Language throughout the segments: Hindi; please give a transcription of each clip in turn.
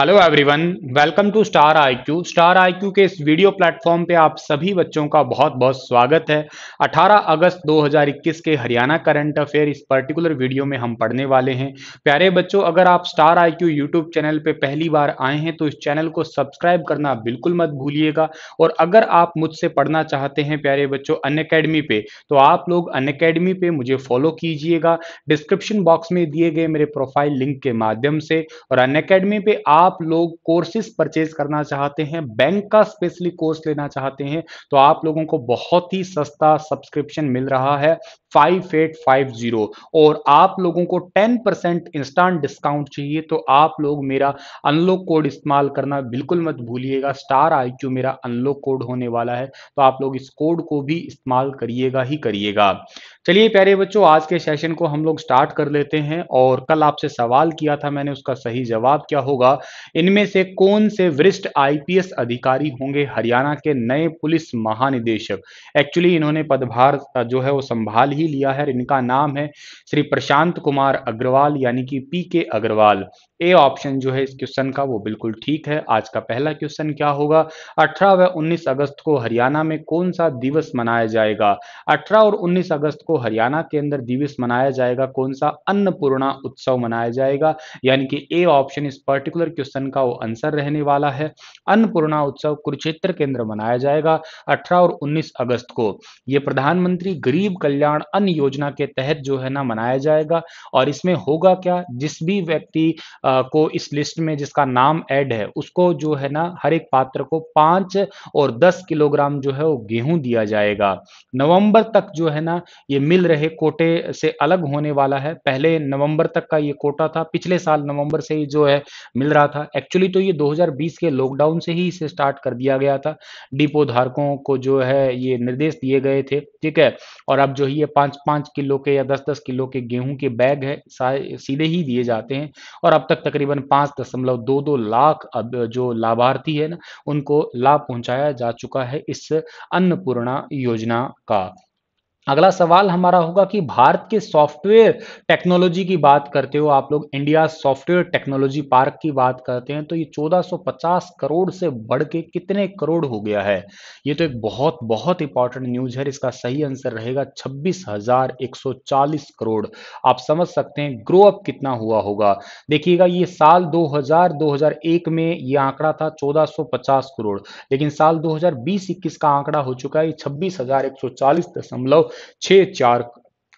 hello everyone welcome to Star IQ Star IQ के इस वीडियो प्लेटफॉर्म पे आप सभी बच्चों का बहुत बहुत स्वागत है 18 अगस्त 2021 के हरियाणा करंट अफेयर इस पर्टिकुलर वीडियो में हम पढ़ने वाले हैं प्यारे बच्चों अगर आप स्टार आईक्यू यूट्यूब चैनल पे पहली बार आए हैं तो इस चैनल को सब्सक्राइब करना बिल्कुल मत भूलिएगा और अगर आप मुझसे पढ़ना चाहते हैं प्यारे बच्चों अन अकेडमी पे तो आप लोग अन अकेडमी पे मुझे फॉलो कीजिएगा डिस्क्रिप्शन बॉक्स में दिए गए मेरे प्रोफाइल लिंक के माध्यम से और अन अकेडमी आप आप लोग कोर्सेज परचेज करना चाहते हैं बैंक का स्पेशली कोर्स लेना चाहते हैं तो आप लोगों को बहुत ही सस्ता सब्सक्रिप्शन मिल रहा है 5850 और आप लोगों को 10% परसेंट इंस्टांट डिस्काउंट चाहिए तो आप लोग मेरा अनलॉक कोड इस्तेमाल करना बिल्कुल मत भूलिएगा स्टार आई क्यू मेरा अनलॉक कोड होने वाला है तो आप लोग इस कोड को भी इस्तेमाल करिएगा ही करिएगा चलिए प्यारे बच्चों आज के सेशन को हम लोग स्टार्ट कर लेते हैं और कल आपसे सवाल किया था मैंने उसका सही जवाब क्या होगा इनमें से कौन से वरिष्ठ आईपीएस अधिकारी होंगे हरियाणा के नए पुलिस महानिदेशक एक्चुअली इन्होंने पदभार जो है वो संभाल ही लिया है इनका नाम है श्री प्रशांत कुमार अग्रवाल यानी कि पी के अग्रवाल ए ऑप्शन जो है इस क्वेश्चन का वो बिल्कुल ठीक है आज का पहला क्वेश्चन क्या होगा 18 व 19 अगस्त को हरियाणा में कौन सा दिवस मनाया जाएगा 18 और 19 अगस्त को हरियाणा के अंदर दिवस मनाया जाएगा कौन सा अन्नपूर्णा उत्सव मनाया जाएगा यानी कि ए ऑप्शन इस पर्टिकुलर क्वेश्चन का वो आंसर रहने वाला है अन्नपूर्णा उत्सव कुरुक्षेत्र के अंदर मनाया जाएगा अठारह और उन्नीस अगस्त को ये प्रधानमंत्री गरीब कल्याण अन्न योजना के तहत जो है ना मनाया जाएगा और इसमें होगा क्या जिस भी व्यक्ति को इस लिस्ट में जिसका नाम ऐड है उसको जो है ना हर एक पात्र को पांच और दस किलोग्राम जो है वो गेहूं दिया जाएगा नवंबर तक जो है ना ये मिल रहे कोटे से अलग होने वाला है पहले नवंबर तक का ये कोटा था पिछले साल नवंबर से ही जो है मिल रहा था एक्चुअली तो ये 2020 के लॉकडाउन से ही इसे स्टार्ट कर दिया गया था डिपो धारकों को जो है ये निर्देश दिए गए थे ठीक है और अब जो है ये पांच पांच किलो के या दस दस किलो के गेहूं के बैग है सीधे ही दिए जाते हैं और अब तक तक तकरीबन पांच दशमलव दो दो लाख जो लाभार्थी है ना उनको लाभ पहुंचाया जा चुका है इस अन्नपूर्णा योजना का अगला सवाल हमारा होगा कि भारत के सॉफ्टवेयर टेक्नोलॉजी की बात करते हो आप लोग इंडिया सॉफ्टवेयर टेक्नोलॉजी पार्क की बात करते हैं तो ये 1450 करोड़ से बढ़ के कितने करोड़ हो गया है ये तो एक बहुत बहुत इंपॉर्टेंट न्यूज है इसका सही आंसर रहेगा 26,140 करोड़ आप समझ सकते हैं ग्रो अप कितना हुआ होगा देखिएगा ये साल 2000 2001 में ये आंकड़ा था 1450 करोड़ लेकिन साल 2020-21 का आंकड़ा हो चुका है छब्बीस हजार एक सौ चालीस दशमलव छः चार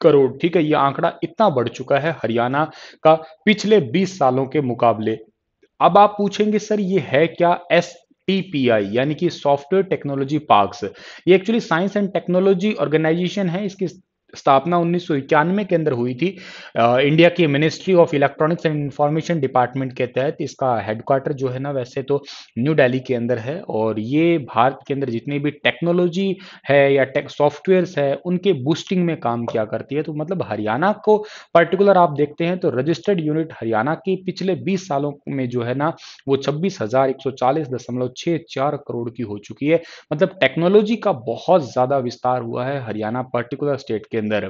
करोड़ ठीक है ये आंकड़ा इतना बढ़ चुका है हरियाणा का पिछले 20 सालों के मुकाबले अब आप पूछेंगे सर ये है क्या एस टीपीआई यानी कि सॉफ्टवेयर टेक्नोलॉजी पार्क्स ये actually science and technology organization है इसकी स्थापना उन्नीस सौ के अंदर हुई थी इंडिया की ministry of electronics and information department के तहत इसका हेडक्वार्टर जो है ना वैसे तो न्यू दिल्ली के अंदर है और ये भारत के अंदर जितनी भी टेक्नोलॉजी है या टेक सॉफ्टवेयर्स है उनके बूस्टिंग में काम किया करती है तो मतलब हरियाणा को पर्टिकुलर आप देखते हैं तो रजिस्टर्ड यूनिट हरियाणा की पिछले बीस सालों में जो है ना वो छब्बीस करोड़ की हो चुकी है मतलब टेक्नोलॉजी का बहुत ज्यादा विस्तार हुआ है हरियाणा पर्टिकुलर स्टेट के இருந்தாரு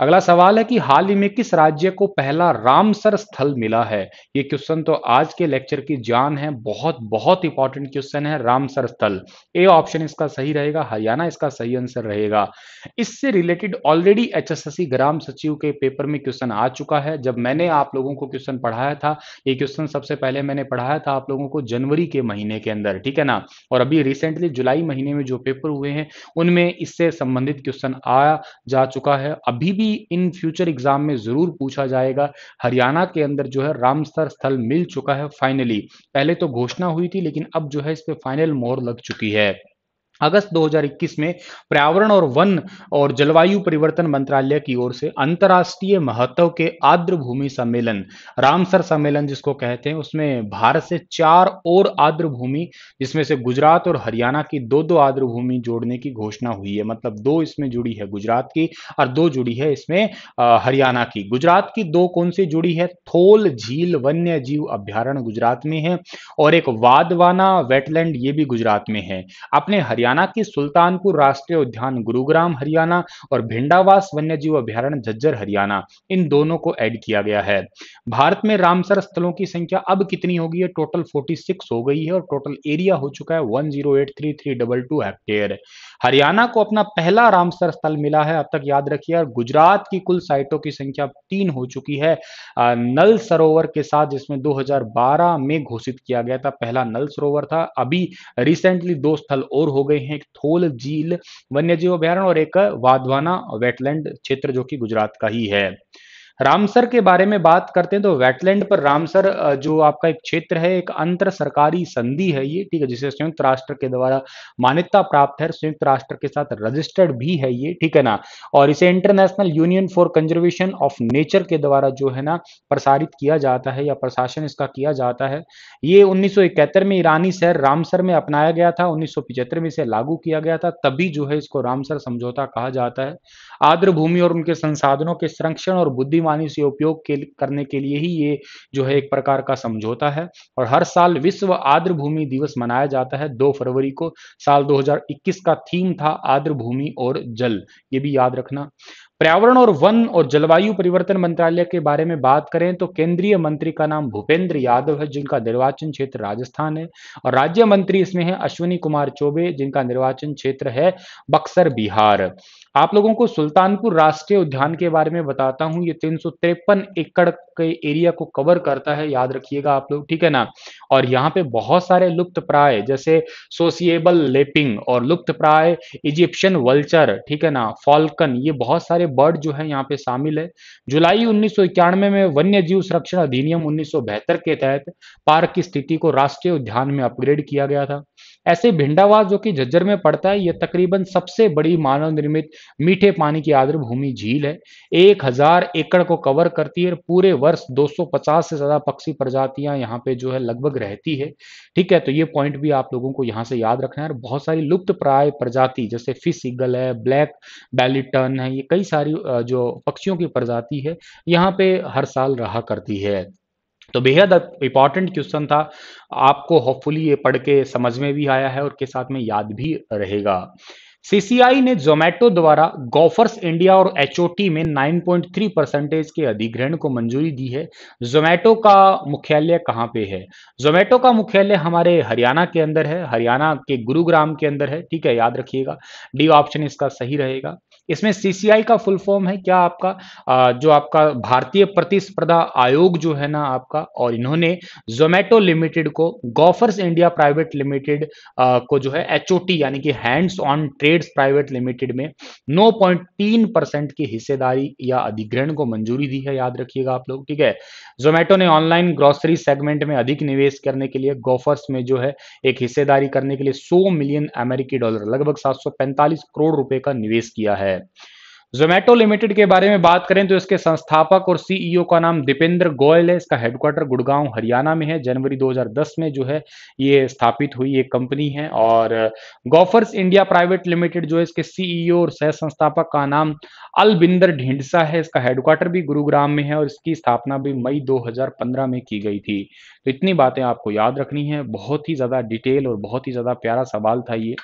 अगला सवाल है कि हाल ही में किस राज्य को पहला रामसर स्थल मिला है ये क्वेश्चन तो आज के लेक्चर की जान है बहुत बहुत इंपॉर्टेंट क्वेश्चन है रामसर स्थल ए ऑप्शन इसका सही रहेगा हरियाणा इसका सही आंसर रहेगा इससे रिलेटेड ऑलरेडी एच ग्राम सचिव के पेपर में क्वेश्चन आ चुका है जब मैंने आप लोगों को क्वेश्चन पढ़ाया था ये क्वेश्चन सबसे पहले मैंने पढ़ाया था आप लोगों को जनवरी के महीने के अंदर ठीक है ना और अभी रिसेंटली जुलाई महीने में जो पेपर हुए हैं उनमें इससे संबंधित क्वेश्चन आया जा चुका है अभी भी भी इन फ्यूचर एग्जाम में जरूर पूछा जाएगा हरियाणा के अंदर जो है रामसर स्थल मिल चुका है फाइनली पहले तो घोषणा हुई थी लेकिन अब जो है इस पर फाइनल मोर लग चुकी है अगस्त 2021 में पर्यावरण और वन और जलवायु परिवर्तन मंत्रालय की ओर से अंतरराष्ट्रीय महत्व के आर्द्र भूमि सम्मेलन रामसर सम्मेलन जिसको कहते हैं उसमें भारत से चार और आर्द्र भूमि जिसमें से गुजरात और हरियाणा की दो दो आर्द्र भूमि जोड़ने की घोषणा हुई है मतलब दो इसमें जुड़ी है गुजरात की और दो जुड़ी है इसमें हरियाणा की गुजरात की दो कौन सी जुड़ी है थोल झील वन्य जीव अभ्यारण गुजरात में है और एक वादवाना वेटलैंड ये भी गुजरात में है अपने हरियाणा हरियाणा की सुल्तानपुर राष्ट्रीय उद्यान गुरुग्राम हरियाणा और भिंडावास वन्यजीव अभ्यारण्य झज्जर हरियाणा इन दोनों को ऐड किया गया है भारत में रामसर स्थलों की संख्या अब कितनी होगी है टोटल 46 हो गई है और टोटल एरिया हो चुका है वन हेक्टेयर हरियाणा को अपना पहला रामसर स्थल मिला है अब तक याद रखिए और गुजरात की कुल साइटों की संख्या तीन हो चुकी है नल सरोवर के साथ जिसमें 2012 में घोषित किया गया था पहला नल सरोवर था अभी रिसेंटली दो स्थल और हो गए गए हैं एक थोल झील वन्यजीव अभ्यारण्य और एक वाधवाना वेटलैंड क्षेत्र जो कि गुजरात का ही है रामसर के बारे में बात करते हैं तो वेटलैंड पर रामसर जो आपका एक क्षेत्र है एक अंतर सरकारी संधि है ये ठीक है जिसे संयुक्त राष्ट्र के द्वारा मान्यता प्राप्त है संयुक्त राष्ट्र के साथ रजिस्टर्ड भी है ये ठीक है ना और इसे international union for conservation of nature के द्वारा जो है ना प्रसारित किया जाता है या प्रशासन इसका किया जाता है ये उन्नीस में ईरानी शहर रामसर में अपनाया गया था उन्नीस में इसे लागू किया गया था तभी जो है इसको रामसर समझौता कहा जाता है आर्द्र भूमि और उनके संसाधनों के संरक्षण और बुद्धि बेईमानी से उपयोग के करने के लिए ही ये जो है एक प्रकार का समझौता है और हर साल विश्व आर्द्र भूमि दिवस मनाया जाता है दो फरवरी को साल 2021 का थीम था आर्द्र भूमि और जल ये भी याद रखना पर्यावरण और वन और जलवायु परिवर्तन मंत्रालय के बारे में बात करें तो केंद्रीय मंत्री का नाम भूपेंद्र यादव है जिनका निर्वाचन क्षेत्र राजस्थान है और राज्य मंत्री इसमें है अश्विनी कुमार चौबे जिनका निर्वाचन क्षेत्र है बक्सर बिहार आप लोगों को सुल्तानपुर राष्ट्रीय उद्यान के बारे में बताता हूं ये तीन एकड़ के एरिया को कवर करता है याद रखिएगा आप लोग ठीक है ना और यहाँ पे बहुत सारे लुप्त प्राय जैसे सोसिएबल लेपिंग और लुप्त प्राय इजिप्शियन वल्चर ठीक है ना फॉल्कन ये बहुत सारे बर्ड जो है यहाँ पे शामिल है जुलाई उन्नीस में वन्य जीव संरक्षण अधिनियम उन्नीस के तहत पार्क की स्थिति को राष्ट्रीय उद्यान में अपग्रेड किया गया था ऐसे भिंडावास जो कि झज्जर में पड़ता है यह तकरीबन सबसे बड़ी मानव निर्मित मीठे पानी की आर्द्रभूमि झील है एक हजार एकड़ को कवर करती है और पूरे वर्ष 250 से ज्यादा पक्षी प्रजातियां यहाँ पे जो है लगभग रहती है ठीक है तो ये पॉइंट भी आप लोगों को यहाँ से याद रखना है और बहुत सारी लुप्त प्राय प्रजाति जैसे फिश सिगल है ब्लैक बैलिटन है ये कई सारी जो पक्षियों की प्रजाति है यहाँ पे हर साल रहा करती है तो बेहद इंपॉर्टेंट क्वेश्चन था आपको होपफुली ये पढ़ के समझ में भी आया है और के साथ में याद भी रहेगा सीसीआई ने जोमेटो द्वारा गॉफर्स इंडिया और एचओटी में 9.3 परसेंटेज के अधिग्रहण को मंजूरी दी है जोमेटो का मुख्यालय कहाँ पे है जोमेटो का मुख्यालय हमारे हरियाणा के अंदर है हरियाणा के गुरुग्राम के अंदर है ठीक है याद रखिएगा डी ऑप्शन इसका सही रहेगा इसमें सीसीआई का फुल फॉर्म है क्या आपका जो आपका भारतीय प्रतिस्पर्धा आयोग जो है ना आपका और इन्होंने जोमेटो लिमिटेड को गॉफर्स इंडिया प्राइवेट लिमिटेड को जो है एचओटी यानी कि hands on trades private limited में 9.3 परसेंट की हिस्सेदारी या अधिग्रहण को मंजूरी दी है याद रखिएगा आप लोग ठीक है जोमेटो ने ऑनलाइन ग्रोसरी सेगमेंट में अधिक निवेश करने के लिए गॉफर्स में जो है एक हिस्सेदारी करने के लिए सौ मिलियन अमेरिकी डॉलर लगभग सात करोड़ रुपए का निवेश किया है है जोमेटो लिमिटेड के बारे में बात करें तो इसके संस्थापक और सीईओ e का नाम दीपेंद्र गोयल है इसका हेडक्वार्टर गुड़गांव हरियाणा में है जनवरी 2010 में जो है ये स्थापित हुई एक कंपनी है और गोफर्स इंडिया प्राइवेट लिमिटेड जो है इसके सीईओ e और सह संस्थापक का नाम अलबिंदर ढींडसा है इसका हेडक्वार्टर भी गुरुग्राम में है और इसकी स्थापना भी मई दो में की गई थी तो इतनी बातें आपको याद रखनी है बहुत ही ज़्यादा डिटेल और बहुत ही ज़्यादा प्यारा सवाल था ये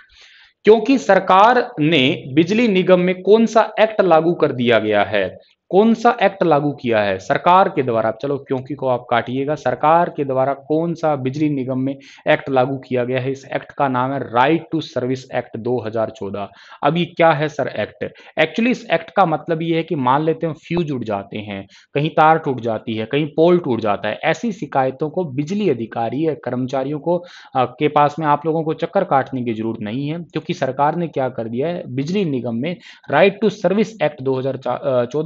क्योंकि सरकार ने बिजली निगम में कौन सा एक्ट लागू कर दिया गया है कौन सा एक्ट लागू किया है सरकार के द्वारा चलो क्योंकि को आप काटिएगा सरकार के द्वारा कौन सा बिजली निगम में एक्ट लागू किया गया है इस एक्ट का नाम है राइट टू सर्विस एक्ट 2014 अभी क्या है सर एक्ट एक्चुअली इस एक्ट का मतलब ये है कि मान लेते हैं फ्यूज उड़ जाते हैं कहीं तार टूट जाती है कहीं पोल टूट जाता है ऐसी शिकायतों को बिजली अधिकारी या कर्मचारियों को आ, के पास में आप लोगों को चक्कर काटने की जरूरत नहीं है क्योंकि सरकार ने क्या कर दिया है बिजली निगम में राइट टू सर्विस एक्ट दो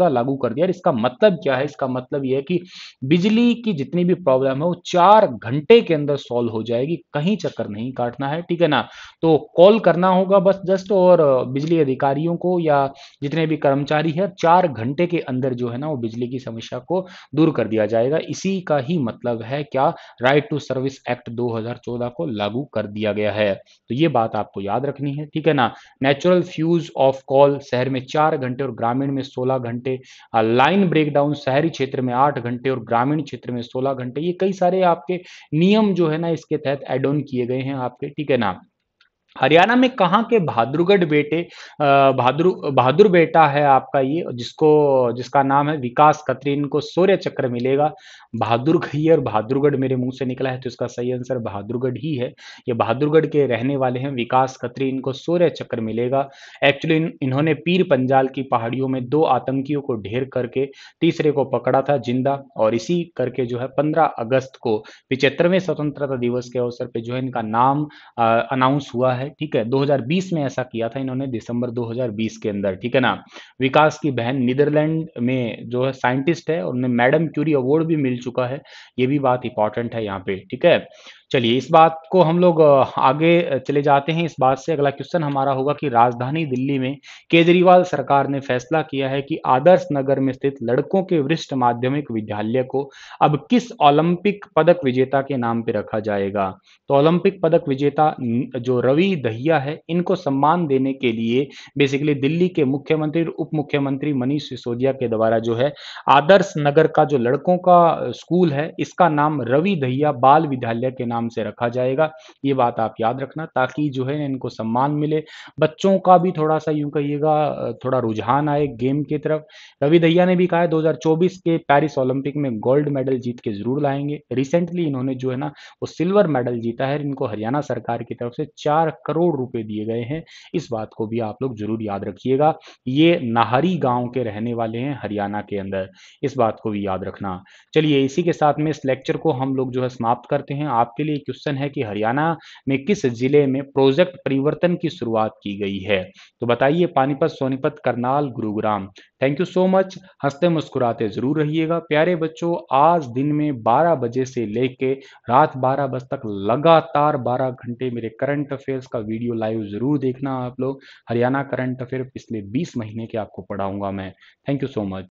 लागू लागू कर दिया और इसका मतलब क्या है इसका मतलब यह है कि बिजली की जितनी भी प्रॉब्लम है वो चार घंटे के अंदर सॉल्व हो जाएगी कहीं चक्कर नहीं काटना है ठीक है ना तो कॉल करना होगा बस जस्ट और बिजली अधिकारियों को या जितने भी कर्मचारी है चार घंटे के अंदर जो है ना वो बिजली की समस्या को दूर कर दिया जाएगा इसी का ही मतलब है क्या राइट टू सर्विस एक्ट 2014 को लागू कर दिया गया है तो ये बात आपको याद रखनी है ठीक है ना नेचुरल फ्यूज ऑफ कॉल शहर में चार घंटे और ग्रामीण में सोलह घंटे लाइन ब्रेकडाउन शहरी क्षेत्र में आठ घंटे और ग्रामीण क्षेत्र में सोलह घंटे ये कई सारे आपके नियम जो है ना इसके तहत एड ऑन किए गए हैं आपके ठीक है ना हरियाणा में कहाँ के भाद्रुगढ़ बेटे भाद्रु बहादुर बेटा है आपका ये जिसको जिसका नाम है विकास कतरी इनको सूर्य चक्र मिलेगा भादुर ही और बहादुरगढ़ मेरे मुंह से निकला है तो इसका सही आंसर बहादुरगढ़ ही है ये बहादुरगढ़ के रहने वाले हैं विकास कतरी इनको सूर्य चक्र मिलेगा एक्चुअली इन इन्होंने पीर पंजाल की पहाड़ियों में दो आतंकियों को ढेर करके तीसरे को पकड़ा था जिंदा और इसी करके जो है पंद्रह अगस्त को पिचहत्तरवें स्वतंत्रता दिवस के अवसर पर जो है इनका नाम अनाउंस हुआ है है ठीक है 2020 में ऐसा किया था इन्होंने दिसंबर 2020 के अंदर ठीक है ना विकास की बहन नीदरलैंड में जो है साइंटिस्ट है उन्हें मैडम क्यूरी अवार्ड भी मिल चुका है ये भी बात इंपॉर्टेंट है यहाँ पे ठीक है चलिए इस बात को हम लोग आगे चले जाते हैं इस बात से अगला क्वेश्चन हमारा होगा कि राजधानी दिल्ली में केजरीवाल सरकार ने फैसला किया है कि आदर्श नगर में स्थित लड़कों के वरिष्ठ माध्यमिक विद्यालय को अब किस ओलंपिक पदक विजेता के नाम पर रखा जाएगा तो ओलंपिक पदक विजेता जो रवि दहिया है इनको सम्मान देने के लिए बेसिकली दिल्ली के मुख्यमंत्री उप मुख्यमंत्री मनीष सिसोदिया के द्वारा जो है आदर्श नगर का जो लड़कों का स्कूल है इसका नाम रवि दहिया बाल विद्यालय के नाम नाम से रखा जाएगा ये बात आप याद रखना ताकि जो है इनको सम्मान मिले बच्चों का भी थोड़ा सा यूं कहिएगा थोड़ा रुझान आए गेम की तरफ रवि दहिया ने भी कहा है 2024 के पेरिस ओलंपिक में गोल्ड मेडल जीत के जरूर लाएंगे रिसेंटली इन्होंने जो है ना वो सिल्वर मेडल जीता है इनको हरियाणा सरकार की तरफ से चार करोड़ रुपए दिए गए हैं इस बात को भी आप लोग जरूर याद रखिएगा ये नाहरी गांव के रहने वाले हैं हरियाणा के अंदर इस बात को भी याद रखना चलिए इसी के साथ में इस लेक्चर को हम लोग जो है समाप्त करते हैं आपके लिए क्वेश्चन है कि हरियाणा में किस जिले में प्रोजेक्ट परिवर्तन की शुरुआत की गई है तो बताइए Panipat Sonipat Karnal Gurugram thank you so much हंसते मुस्कुराते जरूर रहिएगा प्यारे बच्चों आज दिन में 12 बजे से लेके रात 12 बजे तक लगातार 12 घंटे मेरे करंट अफेयर्स का वीडियो लाइव जरूर देखना आप लोग हरियाणा करंट अफेयर पिछले 20 महीने के आपको पढ़ाऊंगा मैं थैंक यू सो मच